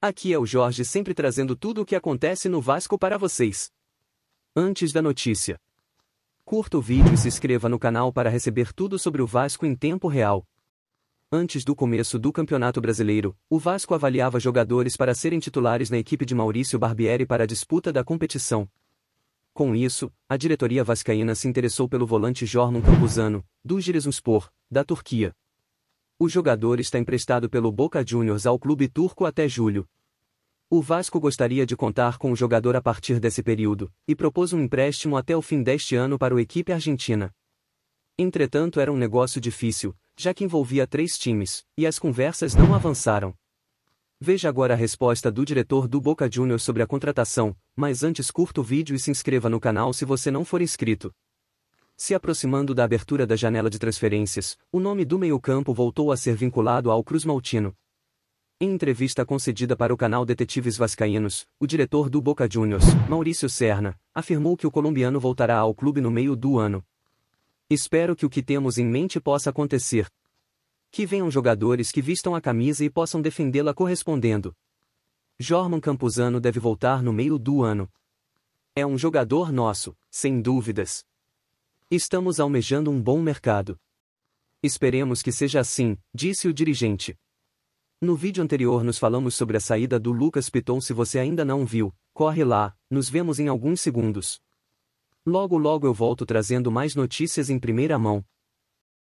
Aqui é o Jorge sempre trazendo tudo o que acontece no Vasco para vocês. Antes da notícia. Curta o vídeo e se inscreva no canal para receber tudo sobre o Vasco em tempo real. Antes do começo do Campeonato Brasileiro, o Vasco avaliava jogadores para serem titulares na equipe de Maurício Barbieri para a disputa da competição. Com isso, a diretoria vascaína se interessou pelo volante Jornal Campuzano, do Giresunspor, da Turquia. O jogador está emprestado pelo Boca Juniors ao clube turco até julho. O Vasco gostaria de contar com o jogador a partir desse período, e propôs um empréstimo até o fim deste ano para a equipe argentina. Entretanto, era um negócio difícil, já que envolvia três times, e as conversas não avançaram. Veja agora a resposta do diretor do Boca Juniors sobre a contratação, mas antes curta o vídeo e se inscreva no canal se você não for inscrito. Se aproximando da abertura da janela de transferências, o nome do meio-campo voltou a ser vinculado ao Cruz Maltino. Em entrevista concedida para o canal Detetives Vascaínos, o diretor do Boca Juniors, Maurício Serna, afirmou que o colombiano voltará ao clube no meio do ano. Espero que o que temos em mente possa acontecer. Que venham jogadores que vistam a camisa e possam defendê-la correspondendo. Jorman Campuzano deve voltar no meio do ano. É um jogador nosso, sem dúvidas. Estamos almejando um bom mercado. Esperemos que seja assim, disse o dirigente. No vídeo anterior nos falamos sobre a saída do Lucas Piton. Se você ainda não viu, corre lá, nos vemos em alguns segundos. Logo logo eu volto trazendo mais notícias em primeira mão,